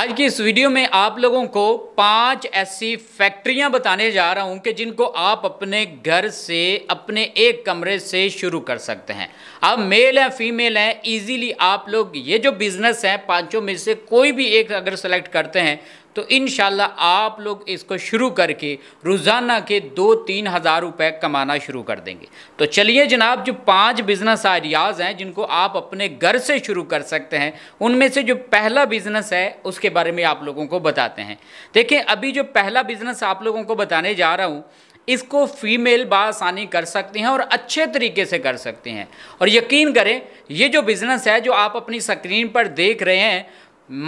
आज की इस वीडियो में आप लोगों को पांच ऐसी फैक्ट्रियां बताने जा रहा हूं कि जिनको आप अपने घर से अपने एक कमरे से शुरू कर सकते हैं अब मेल हैं फीमेल हैं इजीली आप लोग ये जो बिज़नेस हैं पांचों में से कोई भी एक अगर सेलेक्ट करते हैं तो इन आप लोग इसको शुरू करके रोज़ाना के दो तीन हज़ार रुपये कमाना शुरू कर देंगे तो चलिए जनाब जो पांच बिज़नेस आइडियाज़ हैं जिनको आप अपने घर से शुरू कर सकते हैं उनमें से जो पहला बिज़नेस है उसके बारे में आप लोगों को बताते हैं देखिए अभी जो पहला बिज़नेस आप लोगों को बताने जा रहा हूँ इसको फीमेल बासानी कर सकती हैं और अच्छे तरीके से कर सकते हैं और यकीन करें ये जो बिज़नेस है जो आप अपनी स्क्रीन पर देख रहे हैं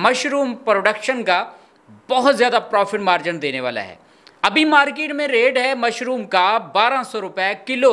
मशरूम प्रोडक्शन का बहुत ज़्यादा प्रॉफिट मार्जिन देने वाला है अभी मार्केट में रेट है मशरूम का बारह सौ किलो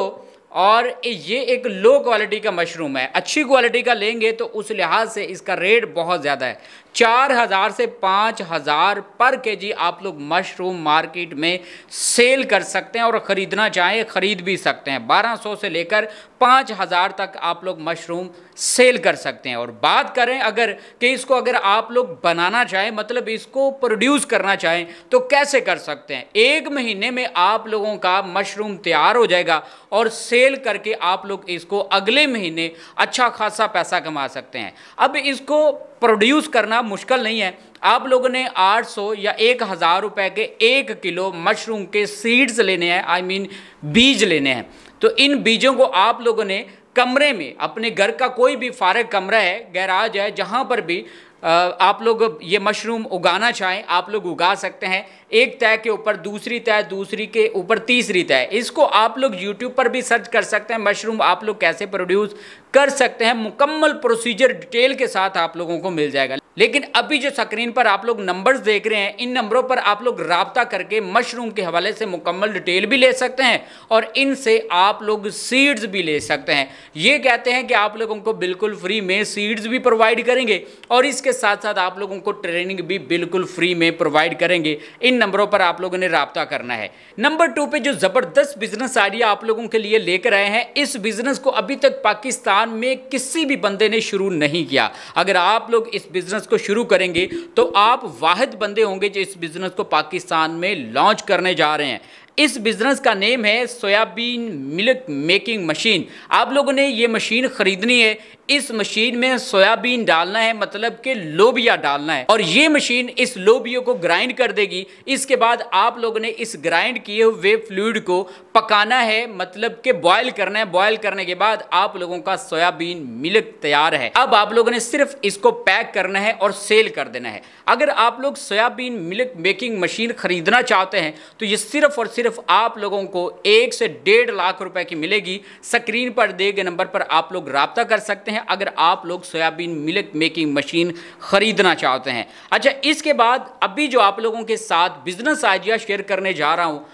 और ये एक लो क्वालिटी का मशरूम है अच्छी क्वालिटी का लेंगे तो उस लिहाज से इसका रेट बहुत ज़्यादा है चार हज़ार से पाँच हज़ार पर के जी आप लोग मशरूम मार्केट में सेल कर सकते हैं और ख़रीदना चाहें ख़रीद भी सकते हैं बारह सौ से लेकर पाँच हज़ार तक आप लोग मशरूम सेल कर सकते हैं और बात करें अगर कि इसको अगर आप लोग बनाना चाहें मतलब इसको प्रोड्यूस करना चाहें तो कैसे कर सकते हैं एक महीने में आप लोगों का मशरूम तैयार हो जाएगा और सेल करके आप लोग इसको अगले महीने अच्छा खासा पैसा कमा सकते हैं अब इसको प्रोड्यूस करना इतना मुश्किल नहीं है आप लोगों ने 800 या एक हज़ार रुपये के एक किलो मशरूम के सीड्स लेने हैं आई मीन बीज लेने हैं तो इन बीजों को आप लोगों ने कमरे में अपने घर का कोई भी फारग कमरा है गैराज है जहाँ पर भी आप लोग ये मशरूम उगाना चाहें आप लोग उगा सकते हैं एक तय के ऊपर दूसरी तय दूसरी के ऊपर तीसरी तय इसको आप लोग यूट्यूब पर भी सर्च कर सकते हैं मशरूम आप लोग कैसे प्रोड्यूस कर सकते हैं मुकम्मल प्रोसीजर डिटेल के साथ आप लोगों को मिल जाएगा लेकिन अभी जो स्क्रीन पर आप लोग नंबर्स देख रहे हैं इन नंबरों पर आप लोग रबता करके मशरूम के हवाले से मुकम्मल डिटेल भी ले सकते हैं और इनसे आप लोग सीड्स भी ले सकते हैं ये कहते हैं कि आप लोगों को बिल्कुल फ्री में सीड्स भी प्रोवाइड करेंगे और इसके साथ साथ आप लोगों को ट्रेनिंग भी बिल्कुल फ्री में प्रोवाइड करेंगे इन नंबरों पर आप लोगों ने रबता करना है नंबर टू पर जो ज़बरदस्त बिजनेस आइडिया आप लोगों के लिए लेकर आए हैं इस बिजनेस को अभी तक पाकिस्तान में किसी भी बंदे ने शुरू नहीं किया अगर आप लोग इस बिजनेस को शुरू करेंगे तो आप वाहिद बंदे होंगे जो इस बिज़नेस को पाकिस्तान में लॉन्च करने जा रहे हैं इस बिज़नेस का नेम है सोयाबीन मिल्क मेकिंग मशीन आप लोगों ने ये मशीन ख़रीदनी है इस मशीन में सोयाबीन डालना है मतलब कि लोबिया डालना है और ये मशीन इस लोबिया को ग्राइंड कर देगी इसके बाद आप लोगों ने इस ग्राइंड किए हुए फ्लूड को पकाना है मतलब कि बॉयल करना है बॉयल करने के बाद आप लोगों का सोयाबीन मिल्क तैयार है अब आप लोगों ने सिर्फ इसको पैक करना है और सेल कर देना है अगर आप लोग सोयाबीन मिल्क मेकिंग मशीन खरीदना चाहते हैं तो ये सिर्फ और सिर्फ आप लोगों को एक से डेढ़ लाख रुपए की मिलेगी स्क्रीन पर दिए गए नंबर पर आप लोग रबता कर सकते हैं हैं अगर आप लोग सोयाबीन मिल्क मेकिंग मशीन ख़रीदना चाहते हैं अच्छा इसके बाद अभी जो आप लोगों के साथ बिज़नेस आइडिया शेयर करने जा रहा हूँ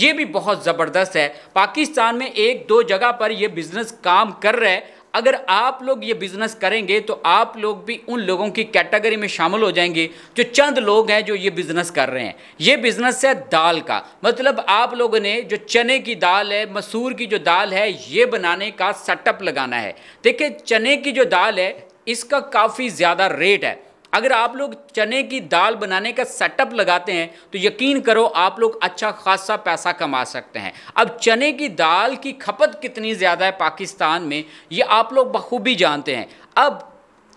ये भी बहुत ज़बरदस्त है पाकिस्तान में एक दो जगह पर यह बिज़नेस काम कर रहे है अगर आप लोग ये बिज़नेस करेंगे तो आप लोग भी उन लोगों की कैटेगरी में शामिल हो जाएंगे जो चंद लोग हैं जो ये बिज़नेस कर रहे हैं ये बिज़नेस है दाल का मतलब आप लोगों ने जो चने की दाल है मसूर की जो दाल है ये बनाने का सेटअप लगाना है देखिए चने की जो दाल है इसका काफ़ी ज़्यादा रेट है अगर आप लोग चने की दाल बनाने का सेटअप लगाते हैं तो यकीन करो आप लोग अच्छा खासा पैसा कमा सकते हैं अब चने की दाल की खपत कितनी ज़्यादा है पाकिस्तान में ये आप लोग बखूबी जानते हैं अब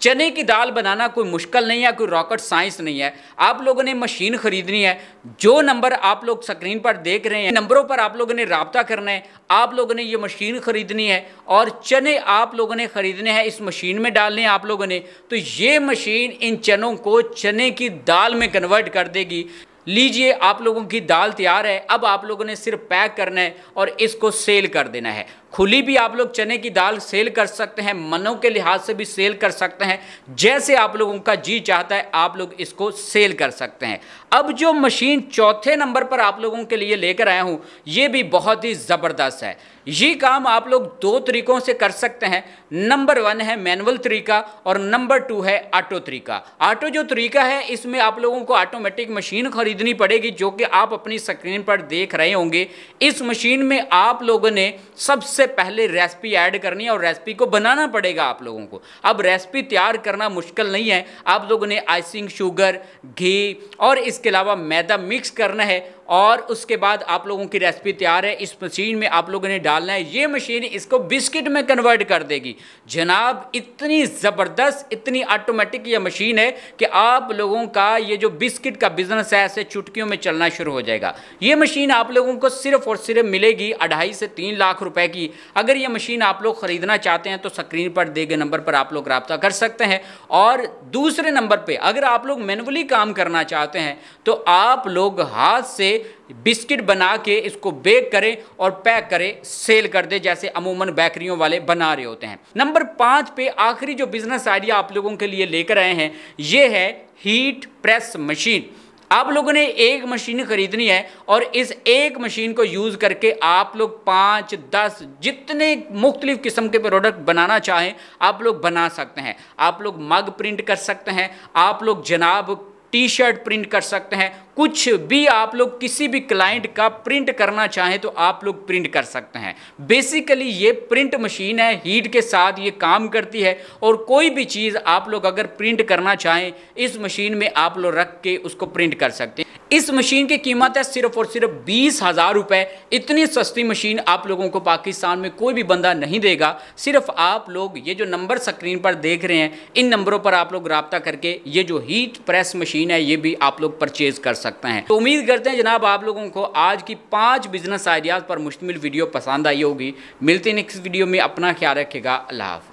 चने की दाल बनाना कोई मुश्किल नहीं है कोई रॉकेट साइंस नहीं है आप लोगों ने मशीन खरीदनी है जो नंबर आप लोग स्क्रीन पर देख रहे हैं नंबरों पर आप लोगों ने रबता करना है आप लोगों ने ये मशीन खरीदनी है और चने आप लोगों ने खरीदने हैं इस मशीन में डालने हैं आप लोगों ने तो ये मशीन इन चनों को चने की दाल में कन्वर्ट कर देगी लीजिए आप लोगों की दाल तैयार है अब आप लोगों ने सिर्फ पैक करना है और इसको सेल कर देना है खुली भी आप लोग चने की दाल सेल कर सकते हैं मनों के लिहाज से भी सेल कर सकते हैं जैसे आप लोगों का जी चाहता है आप लोग इसको सेल कर सकते हैं अब जो मशीन चौथे नंबर पर आप लोगों के लिए लेकर आया हूँ ये भी बहुत ही ज़बरदस्त है ये काम आप लोग दो तरीकों से कर सकते हैं नंबर वन है मैनुअल तरीका और नंबर टू है ऑटो तरीका ऑटो जो तरीका है इसमें आप लोगों को ऑटोमेटिक मशीन खरीदनी पड़ेगी जो कि आप अपनी स्क्रीन पर देख रहे होंगे इस मशीन में आप लोगों ने सबसे सबसे पहले रेसिपी ऐड करनी है और रेसिपी को बनाना पड़ेगा आप लोगों को अब रेसिपी तैयार करना मुश्किल नहीं है आप लोगों ने आइसिंग शुगर घी और इसके अलावा मैदा मिक्स करना है और उसके बाद आप लोगों की रेसिपी तैयार है इस मशीन में आप लोगों ने डालना है ये मशीन इसको बिस्किट में कन्वर्ट कर देगी जनाब इतनी ज़बरदस्त इतनी ऑटोमेटिक ये मशीन है कि आप लोगों का ये जो बिस्किट का बिज़नेस है ऐसे चुटकियों में चलना शुरू हो जाएगा ये मशीन आप लोगों को सिर्फ और सिर्फ मिलेगी अढ़ाई से तीन लाख रुपए की अगर ये मशीन आप लोग ख़रीदना चाहते हैं तो स्क्रीन पर दिए गए नंबर पर आप लोग रबता कर सकते हैं और दूसरे नंबर पर अगर आप लोग मैनुअली काम करना चाहते हैं तो आप लोग हाथ से बिस्किट बना के इसको बेक करें और पैक करें सेल कर दे जैसे अमूमन बेकरियों वाले बना रहे होते हैं नंबर पाँच पे आखिरी जो बिजनेस आइडिया आप लोगों के लिए लेकर आए हैं ये है हीट प्रेस मशीन आप लोगों ने एक मशीन खरीदनी है और इस एक मशीन को यूज़ करके आप लोग पाँच दस जितने मुख्तलिफ़ किस्म के प्रोडक्ट बनाना चाहें आप लोग बना सकते हैं आप लोग मग प्रिंट कर सकते हैं आप लोग जनाब टी शर्ट प्रिंट कर सकते हैं कुछ भी आप लोग किसी भी क्लाइंट का प्रिंट करना चाहें तो आप लोग प्रिंट कर सकते हैं बेसिकली ये प्रिंट मशीन है हीट के साथ ये काम करती है और कोई भी चीज़ आप लोग अगर प्रिंट करना चाहें इस मशीन में आप लोग रख के उसको प्रिंट कर सकते हैं इस मशीन की कीमत है सिर्फ और सिर्फ बीस हज़ार रुपये इतनी सस्ती मशीन आप लोगों को पाकिस्तान में कोई भी बंदा नहीं देगा सिर्फ आप लोग ये जो नंबर स्क्रीन पर देख रहे हैं इन नंबरों पर आप लोग रबता करके ये जो हीट प्रेस मशीन है ये भी आप लोग परचेज़ कर सकते सकते हैं तो उम्मीद करते हैं जनाब आप लोगों को आज की पांच बिजनेस आइडियाज़ पर मुश्तमिल वीडियो पसंद आई होगी मिलते नेक्स्ट वीडियो में अपना ख्याल रखेगा अल्लाह